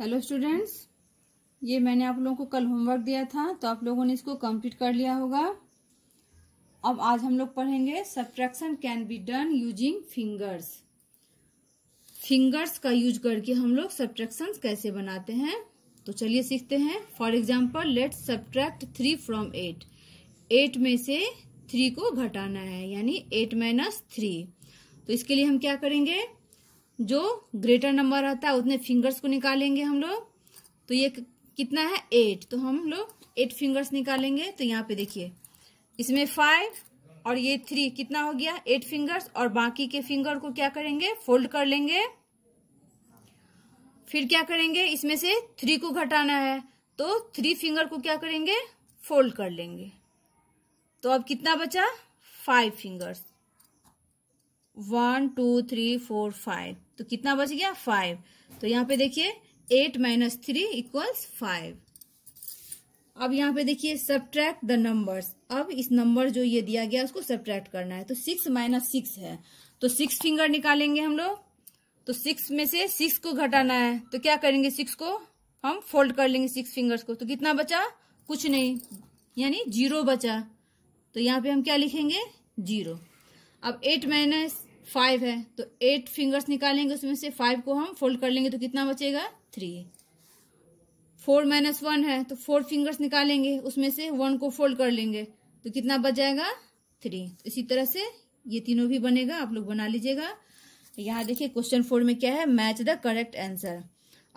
hello students ये मैंने आप लोगों को कल होमवर्क दिया था तो आप लोगों ने इसको कंप्लीट कर लिया होगा अब आज हम लोग पढ़ेंगे subtraction can be done using fingers fingers का यूज करके हम लोग सब्ट्रैक्शन कैसे बनाते हैं तो चलिए सीखते हैं for example let subtract three from eight eight में से थ्री को घटाना है यानी एट माइनस थ्री तो इसके लिए हम क्या करेंगे जो ग्रेटर नंबर रहता है उतने फिंगर्स को निकालेंगे हम लोग तो ये कितना है एट तो हम लोग एट फिंगर्स निकालेंगे तो यहाँ पे देखिए इसमें फाइव और ये थ्री कितना हो गया एट फिंगर्स और बाकी के फिंगर को क्या करेंगे फोल्ड कर लेंगे फिर क्या करेंगे इसमें से थ्री को घटाना है तो थ्री फिंगर को क्या करेंगे फोल्ड कर लेंगे तो अब कितना बचा five fingers one two three four five तो कितना बच गया फाइव तो यहाँ पे देखिए eight minus three equals five अब यहाँ पे देखिए सब्ट्रैक्ट द नंबर्स अब इस नंबर जो ये दिया गया उसको सब्ट्रैक्ट करना है तो सिक्स माइनस सिक्स है तो सिक्स फिंगर निकालेंगे हम लोग तो सिक्स में से सिक्स को घटाना है तो क्या करेंगे सिक्स को हम फोल्ड कर लेंगे सिक्स फिंगर्स को तो कितना बचा कुछ नहीं यानी जीरो बचा तो यहाँ पे हम क्या लिखेंगे जीरो अब एट माइनस फाइव है तो एट फिंगर्स निकालेंगे उसमें से फाइव को हम फोल्ड कर लेंगे तो कितना बचेगा थ्री फोर माइनस वन है तो फोर फिंगर्स निकालेंगे उसमें से वन को फोल्ड कर लेंगे तो कितना बच जाएगा थ्री तो इसी तरह से ये तीनों भी बनेगा आप लोग बना लीजिएगा यहाँ देखिए क्वेश्चन फोर में क्या है मैच द करेक्ट आंसर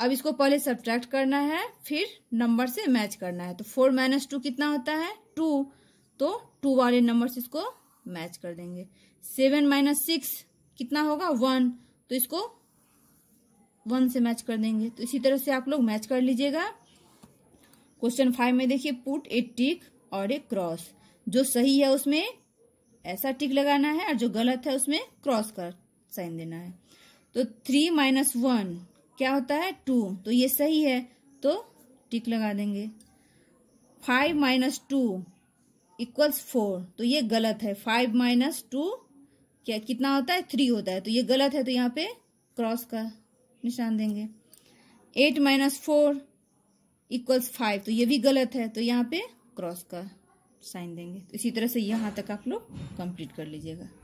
अब इसको पहले सब्ट्रैक्ट करना है फिर नंबर से मैच करना है तो फोर माइनस टू कितना होता है टू तो टू वाले नंबर से इसको मैच कर देंगे सेवन माइनस सिक्स कितना होगा वन तो इसको वन से मैच कर देंगे तो इसी तरह से आप लोग मैच कर लीजिएगा क्वेश्चन फाइव में देखिए पुट ए टिक और ए क्रॉस जो सही है उसमें ऐसा टिक लगाना है और जो गलत है उसमें क्रॉस कर साइन देना है तो थ्री माइनस वन क्या होता है टू तो ये सही है तो टिक लगा देंगे five minus two equals four तो ये गलत है फाइव माइनस टू क्या कितना होता है थ्री होता है तो ये गलत है तो यहाँ पे क्रॉस का निशान देंगे eight minus four equals five तो ये भी गलत है तो यहाँ पे क्रॉस का साइन देंगे तो इसी तरह से यहाँ तक आप लोग कंप्लीट कर लीजिएगा